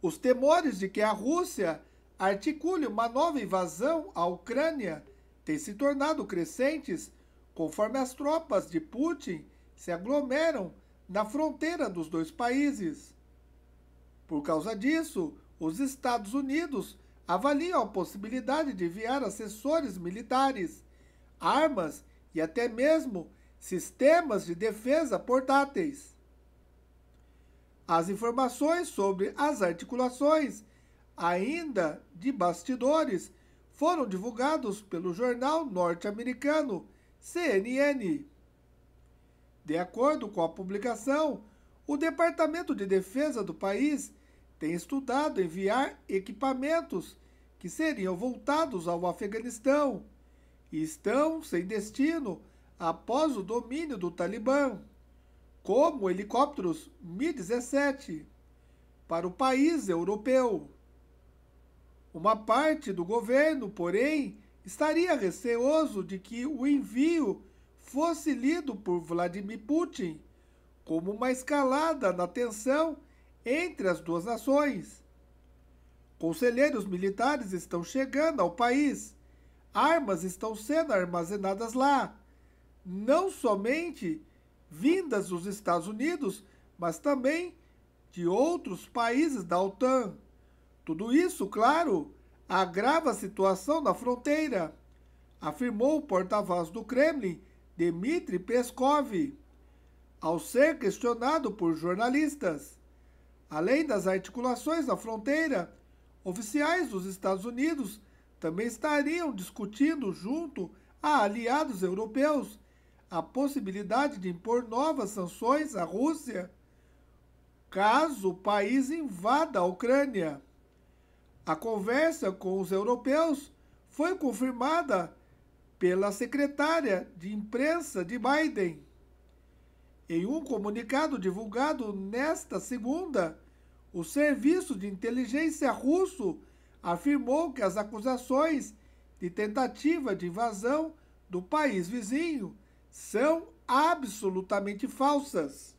Os temores de que a Rússia articule uma nova invasão à Ucrânia têm se tornado crescentes conforme as tropas de Putin se aglomeram na fronteira dos dois países. Por causa disso, os Estados Unidos avaliam a possibilidade de enviar assessores militares, armas e até mesmo sistemas de defesa portáteis. As informações sobre as articulações, ainda de bastidores, foram divulgados pelo jornal norte-americano CNN. De acordo com a publicação, o Departamento de Defesa do país tem estudado enviar equipamentos que seriam voltados ao Afeganistão e estão sem destino após o domínio do Talibã como helicópteros Mi-17 para o país europeu. Uma parte do governo, porém, estaria receoso de que o envio fosse lido por Vladimir Putin como uma escalada na tensão entre as duas nações. Conselheiros militares estão chegando ao país. Armas estão sendo armazenadas lá. Não somente vindas dos Estados Unidos, mas também de outros países da OTAN. Tudo isso, claro, agrava a situação na fronteira, afirmou o porta-voz do Kremlin, Dmitry Peskov, ao ser questionado por jornalistas. Além das articulações na fronteira, oficiais dos Estados Unidos também estariam discutindo junto a aliados europeus a possibilidade de impor novas sanções à Rússia caso o país invada a Ucrânia. A conversa com os europeus foi confirmada pela secretária de imprensa de Biden. Em um comunicado divulgado nesta segunda, o serviço de inteligência russo afirmou que as acusações de tentativa de invasão do país vizinho são absolutamente falsas.